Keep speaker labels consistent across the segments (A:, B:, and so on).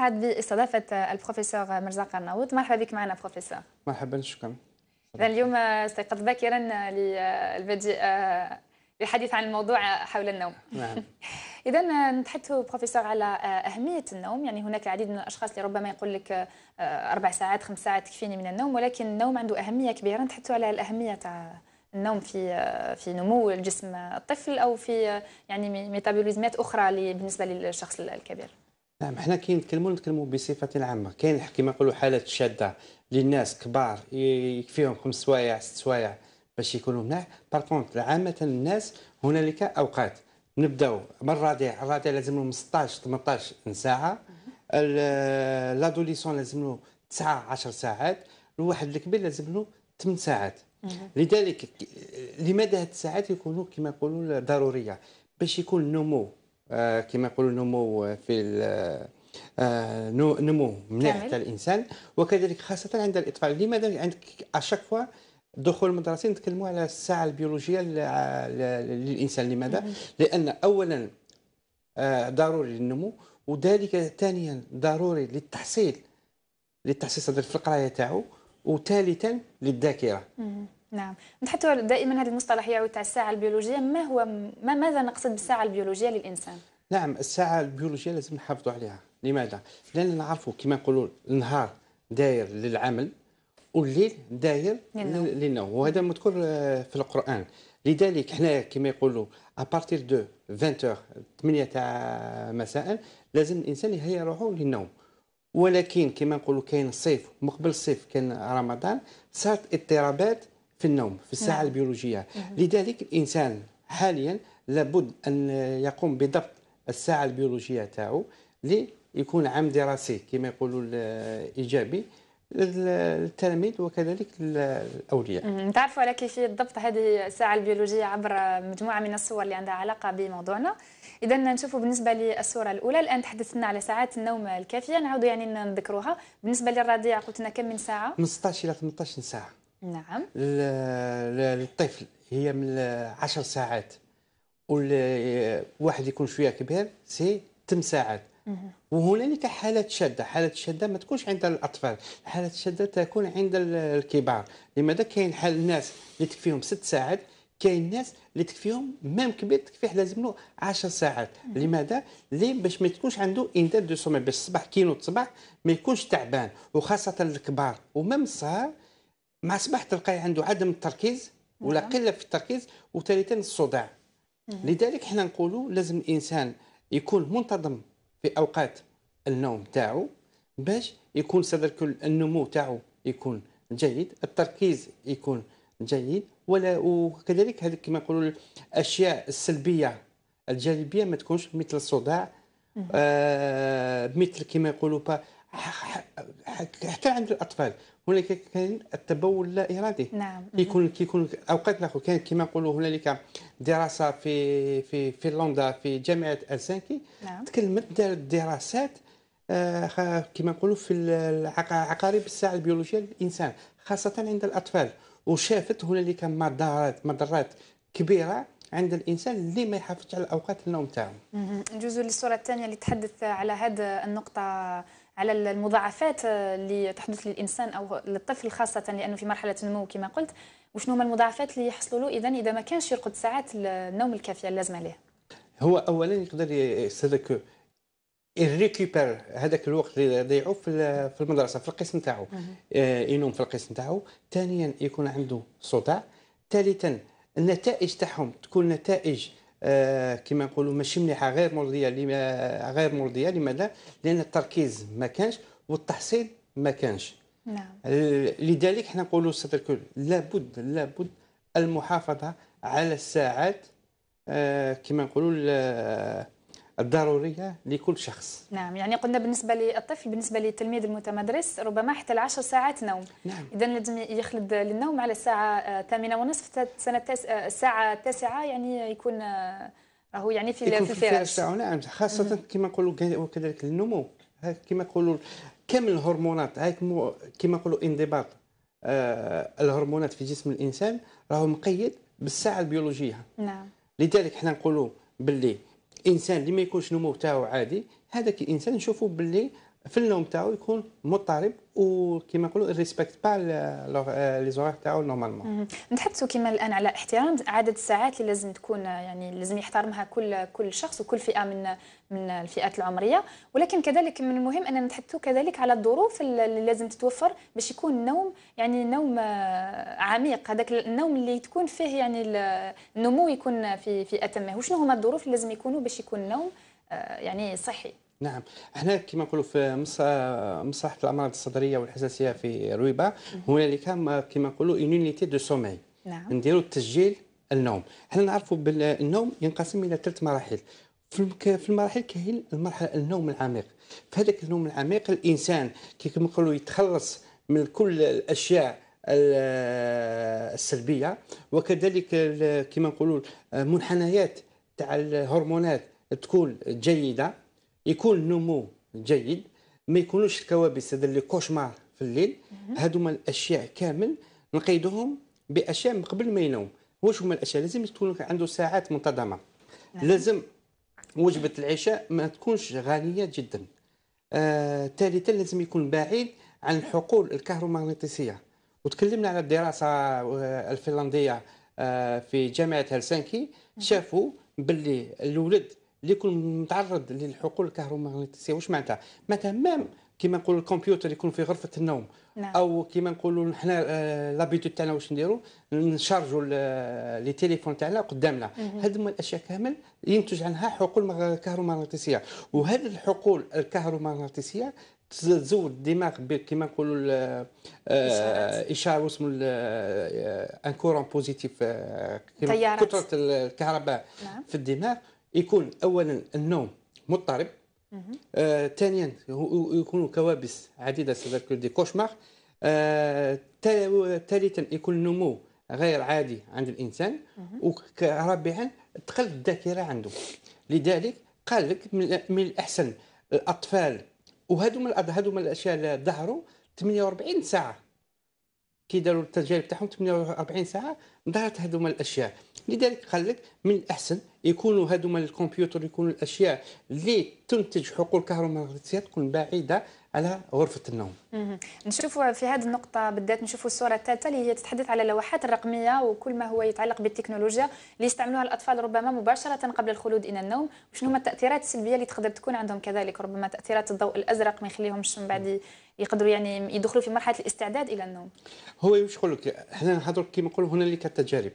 A: سعد باستضافة البروفيسور مرزاق الناوط مرحبا بك معنا بروفيسور
B: مرحبا شكرا
A: إذا اليوم استيقظت باكرا للبدء الحديث عن الموضوع حول النوم نعم إذا نتحدث بروفيسور على أهمية النوم يعني هناك العديد من الأشخاص اللي ربما يقول لك أربع ساعات خمس ساعات تكفيني من النوم ولكن النوم عنده أهمية كبيرة نتحدث على الأهمية تاع النوم في في نمو الجسم الطفل او في يعني ميتابوليزمات اخرى بالنسبه للشخص الكبير
B: نعم حنا كي نتكلموا نتكلموا بصفه عامه كاين كما نقولوا حالات شاده للناس كبار يكفيهم خمس سوايع ست سوايع باش يكونوا مناح كونت عامه الناس هنالك اوقات نبداو من الرضيع الرضيع لازم له 15 16 18 ساعه لادوليسون لازم له 9 10 ساعات الواحد الكبير لازم له 8 ساعات لذلك لماذا هاد الساعات يكونوا كما يقولوا ضروريه باش يكون النمو آه، كما يقولوا نمو في آه، نمو مناعة تاع الانسان وكذلك خاصه عند الاطفال لماذا عندك اشاك فوا دخول المدرسه نتكلموا على الساعه البيولوجيه للانسان لماذا لان اولا آه، ضروري للنمو وذلك ثانيا ضروري للتحصيل للتحصيل في القرايه تاعو وثالثا للذاكره
A: نعم نحطوا دائما هذا المصطلح يعود تاع الساعه البيولوجيه ما هو ما ماذا نقصد بالساعه البيولوجيه للانسان
B: نعم الساعه البيولوجيه لازم نحافظوا عليها لماذا لان نعرفوا كما نقولوا النهار داير للعمل والليل داير للنوم وهذا مذكور آه، في القران لذلك حنا كما يقولوا ابارتير دو 20 8 تاع مساء لازم الانسان يهيا روحه للنوم ولكن كما نقولوا كاين الصيف مقبل الصيف كان رمضان صارت اضطرابات في النوم في الساعة نعم. البيولوجية نعم. لذلك الإنسان حاليا لابد أن يقوم بضبط الساعة البيولوجية تاعو ليكون عام دراسي كما يقولوا إيجابي للتلاميذ وكذلك الاولياء.
A: تعرفوا على كيفيه ضبط هذه الساعه البيولوجيه عبر مجموعه من الصور اللي عندها علاقه بموضوعنا. اذا نشوفوا بالنسبه للصوره الاولى الان تحدثنا على ساعات النوم الكافيه نعاودوا يعني نذكروها بالنسبه للرضيع قلت لنا كم من ساعه؟
B: 15 الى 18 ساعه. نعم للطفل هي من 10 ساعات والواحد يكون شويه كبير سي 8 ساعات وهنالك حالات شاده حالات شاده ما تكونش عند الاطفال حالات شاده تكون عند الكبار لماذا كاين حال الناس اللي تكفيهم 6 ساعات كاين ناس اللي تكفيهم مام كبير تكفيه لازم له 10 ساعات لماذا لي باش ما تكونش عنده انتاج دو سومي باش الصباح كينو الصباح ما يكونش تعبان وخاصه الكبار ومام الصغار مع صباح تلقاه عنده عدم التركيز ولا نعم. قله في التركيز وثالثا الصداع لذلك حنا نقولوا لازم الانسان يكون منتظم في اوقات النوم تاعو باش يكون كل النمو تاعو يكون جيد التركيز يكون جيد ولا وكذلك هذيك كما نقولوا الاشياء السلبيه الجانبيه ما تكونش مثل الصداع آه مثل كما يقولوا حتى عند الاطفال هناك كان التبول لا ارادي
A: نعم كيكون
B: كيكون اوقات اخرى كان كما نقولوا هنالك دراسه في في فنلندا في جامعه السنكي نعم. تكلمت دارت دراسات آه كما نقولوا في عقارب الساعه البيولوجيه للانسان خاصه عند الاطفال وشافت هنالك مضارات مضرات كبيره عند الانسان اللي ما يحافظش على اوقات النوم تاعو.
A: نجوزوا للصوره الثانيه اللي تحدث على هذه النقطه على المضاعفات اللي تحدث للانسان او للطفل خاصه لانه في مرحله النمو كما قلت وشنو هما المضاعفات اللي يحصلوا له اذا اذا ما كانش يرقد ساعات النوم الكافيه اللازمه له
B: هو اولا يقدر يستهلك الريكيبير هذاك الوقت اللي يضيعه في المدرسه في القسم تاعو آه، ينوم في القسم تاعو ثانيا يكون عنده صداع ثالثا النتائج تاعهم تكون نتائج آه، كما نقولوا ماشي مليحه غير مرضيه لما غير مرضيه لماذا؟ لان التركيز ما كانش والتحصيل ما كانش نعم لذلك حنا نقولوا استاذ الكل لابد لابد المحافظه على الساعات آه، كما نقولوا الضرورية لكل شخص
A: نعم يعني قلنا بالنسبة للطفل بالنسبة للتلميذ المتمدرس ربما حتى العشر ساعات نوم نعم. إذا لازم يخلد للنوم على الساعة 8 ونصف سنة آه، الساعة التاسعة يعني يكون آه، راهو يعني في يكون في الفراش
B: نعم خاصة كما نقولوا وكذلك النمو كما نقولوا كامل الهرمونات هاك كما نقولوا انضباط آه الهرمونات في جسم الانسان راهو مقيد بالساعه البيولوجيه نعم لذلك حنا نقولوا باللي انسان اللي ما يكونش نمو تاعو عادي هذاك الانسان نشوفوا باللي في النوم تاعو يكون مضطرب وكما نقولوا ريسبكت با لي زوار تاعو
A: نورمالمون نتحدثوا كما الان على احترام عدد الساعات اللي لازم تكون يعني لازم يحترمها كل كل شخص وكل فئه من من الفئات العمريه ولكن كذلك من المهم ان نتحدثوا كذلك على الظروف اللي لازم تتوفر باش يكون النوم يعني نوم آه، عميق هذاك النوم اللي تكون فيه يعني النمو يكون في في اتمه وشنو هما الظروف اللي لازم يكونوا باش يكون النوم آه، يعني صحي
B: نعم احنا كما نقولوا في مصحة الامراض الصدريه والحساسيه في رويبه هنالك كما نقولوا يونيتي دو سومي نعم نديروا التسجيل النوم احنا نعرفوا بالنوم ينقسم الى ثلاث مراحل في المراحل كاين المرحله النوم العميق في هذاك النوم العميق الانسان كما نقولوا يتخلص من كل الاشياء السلبيه وكذلك كما نقولوا آه، منحنيات تاع الهرمونات تكون جيده يكون النمو جيد ما يكونوش الكوابيس هذا اللي كوشمار في الليل هذوما الاشياء كامل نقيدهم باشياء من قبل ما ينوم واش هما الاشياء لازم تكون عنده ساعات منتظمه نعم. لازم وجبه العشاء ما تكونش غاليه جدا آه، ثالثا لازم يكون بعيد عن الحقول الكهرومغناطيسيه وتكلمنا على الدراسه آه، الفنلنديه آه، في جامعه هلسنكي شافوا باللي الولد اللي يكون متعرض للحقول الكهرومغناطيسيه واش معناتها معناتها مام كيما نقولوا الكمبيوتر يكون في غرفه النوم نعم. او كيما نقولوا حنا آه، لابيتود تاعنا واش نديروا نشارجوا آه، لي تيليفون تاعنا قدامنا هذوما الاشياء كامل ينتج عنها حقول كهرومغناطيسيه وهذه الحقول الكهرومغناطيسيه تزود الدماغ كيما نقولوا آه، اشاره اسمه ان كورون بوزيتيف كثره الكهرباء نعم. في الدماغ يكون اولا النوم مضطرب آه، ثانيا آه، يكون كوابيس عديده سيتير دي كوشمار ثالثا آه، يكون النمو غير عادي عند الانسان ورابعا تقل الذاكره عنده لذلك قال لك من الاحسن الاطفال وهذو من هذو من الاشياء اللي ظهروا 48 ساعه كي داروا التجارب تاعهم 48 ساعه ظهرت هذوما الاشياء لذلك قال لك من الاحسن يكونوا هذوما الكمبيوتر يكونوا الاشياء اللي تنتج حقول كهرومغناطيسيه تكون بعيده على غرفه النوم.
A: نشوفوا في هذه النقطه بالذات نشوفوا الصوره الثالثه اللي هي تتحدث على اللوحات الرقميه وكل ما هو يتعلق بالتكنولوجيا اللي يستعملوها الاطفال ربما مباشره قبل الخلود الى النوم، وشنو هما التاثيرات السلبيه اللي تقدر تكون عندهم كذلك ربما تاثيرات الضوء الازرق ما يخليهمش من بعد يقدروا يعني يدخلوا في مرحله الاستعداد الى النوم.
B: هو واش لك؟ حنا نهضروا كيما نقولوا هنالك التجارب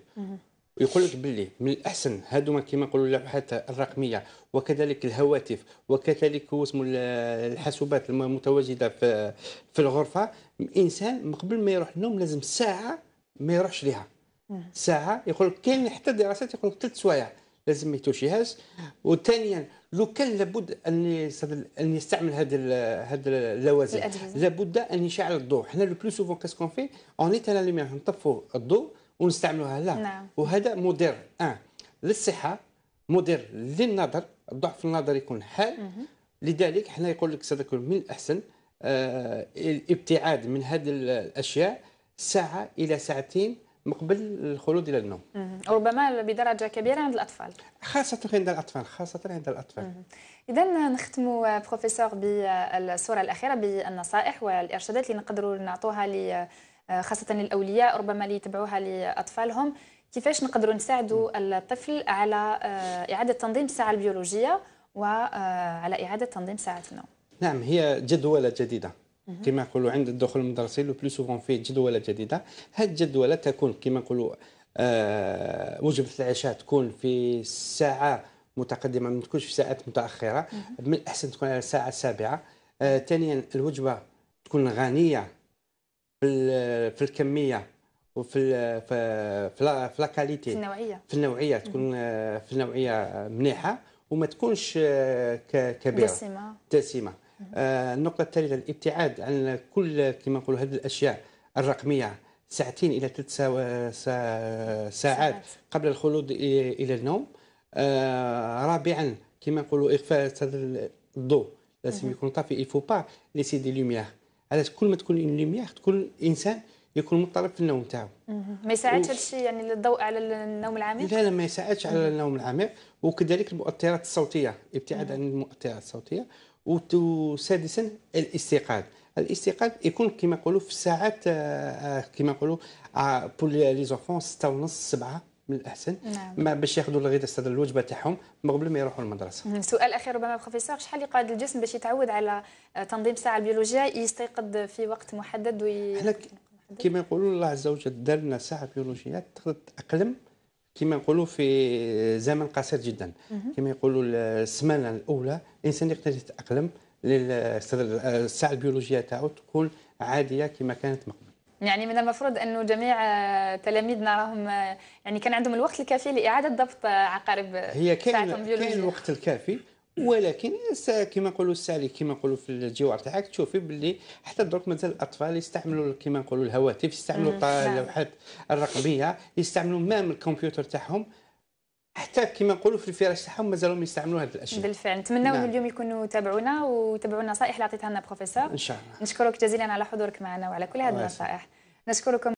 B: ويقول لك باللي من الاحسن هادو كما نقولوا اللوحات الرقميه وكذلك الهواتف وكذلك اسم الحاسوبات المتواجده في في الغرفه الانسان قبل ما يروح النوم لازم ساعه ما يروحش ليها ساعه يقول لك كاين حتى دراسات يقول لك ثلاث سوايع لازم ما يتوشيهاش وثانيا لو كان لابد ان ان يستعمل هذا هذا اللوازم لابد ان يشعل الضوء حنا لو بلو سوفون كاسكون في اون ايتان لا نطفوا الضوء ونستعملوها لا نعم. وهذا مضر ان آه. للصحه مضر للنظر ضعف النظر يكون حال مه. لذلك حنا يقول لك ستكون من الاحسن آه الابتعاد من هذه الاشياء ساعه الى ساعتين مقبل الخلود الى النوم
A: ربما بدرجه كبيره عند الاطفال خاصه
B: عند الاطفال خاصه عند الاطفال
A: اذا نختم بروفيسور بالصوره الاخيره بالنصائح والارشادات اللي نقدروا نعطوها آه، خاصه الأولياء ربما اللي يتبعوها لاطفالهم كيفاش نقدروا نساعدوا الطفل على آه، اعاده تنظيم الساعه البيولوجيه وعلى آه، اعاده تنظيم ساعه النوم
B: نعم هي جدوله جديده كما نقولوا عند الدخول المدرسي لو بلو سوفون فيه جدوله جديده هذه الجدوله تكون كما نقولوا آه وجبه العشاء تكون في ساعه متقدمه ما تكونش في ساعات متاخره من الاحسن تكون على الساعه السابعه آه ثانيا الوجبه تكون غنيه في في الكميه وفي في في لاكاليتي في
A: النوعيه في النوعيه تكون
B: في النوعيه مليحه وما تكونش آه، كبيره دسمه دسمه آه، النقطه الثالثه الابتعاد عن كل كما نقولوا هذه الاشياء الرقميه ساعتين الى ثلاث ساعات قبل الخلود الى النوم آه، رابعا كما نقولوا اخفاء الضوء لازم يكون طافي الفو با لي سي دي lumières علاش كل ما تكون ليميير تكون الانسان يكون مضطرب في النوم تاعو
A: ما يساعدش هذا الشيء يعني الضوء على النوم العميق لا لا ما
B: يساعدش على النوم العميق وكذلك المؤثرات الصوتيه ابتعاد عن المؤثرات الصوتيه وسادسا الاستيقاظ الاستيقاظ يكون كما نقولوا في الساعات آه، آه، كما نقولوا بور لي زونفون 6 ونص 7 من الاحسن نعم. ما باش ياخذوا الغذاء السر الوجبه تاعهم قبل ما يروحوا المدرسه
A: سؤال اخير ربما بروفيسور شحال يقعد الجسم باش يتعود على آه، تنظيم الساعه البيولوجيه يستيقظ في وقت محدد وي كيما
B: كما يقولوا الله عز وجل دار لنا ساعه بيولوجيه تقدر تتاقلم كما نقولوا في زمن قصير جدا كما يقولوا السمانه الاولى الانسان يقدر يتاقلم الساعه البيولوجيه تاعو تكون عاديه كما كانت مقبل
A: يعني من المفروض انه جميع آه، تلاميذنا راهم آه، يعني كان عندهم الوقت الكافي لاعاده ضبط آه، عقارب
B: هي كان كان الوقت الكافي ولكن كما نقولوا السالي كما نقولوا في الجوار تاعك تشوفي باللي حتى دروك مازال الاطفال يستعملوا كما نقولوا الهواتف يستعملوا اللوحات نعم. الرقميه يستعملوا مام الكمبيوتر تاعهم حتى كما نقولوا في الفراش تاعهم مازالوا يستعملوا هذه الاشياء
A: بالفعل نتمنوا نعم. اليوم يكونوا تابعونا وتابعوا النصائح اللي عطيتها لنا بروفيسور ان شاء الله نشكرك جزيلا على حضورك معنا وعلى كل هذه النصائح نشكركم